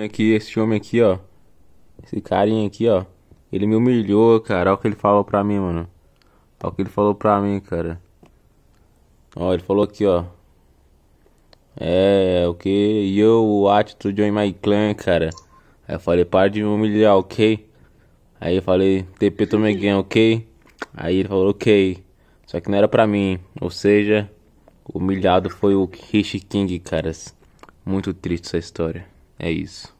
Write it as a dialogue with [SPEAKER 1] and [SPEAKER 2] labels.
[SPEAKER 1] aqui, esse homem aqui, ó. Esse carinha aqui, ó. Ele me humilhou, cara. Olha o que ele falou pra mim, mano. Olha o que ele falou pra mim, cara. Ó, ele falou aqui, ó. É, o que? Eu, to join my clan, cara. Aí eu falei, para de me humilhar, ok? Aí eu falei, TP to my ok? Aí ele falou, ok. Só que não era pra mim. Ou seja, humilhado foi o Rich King, caras. Muito triste essa história. É isso.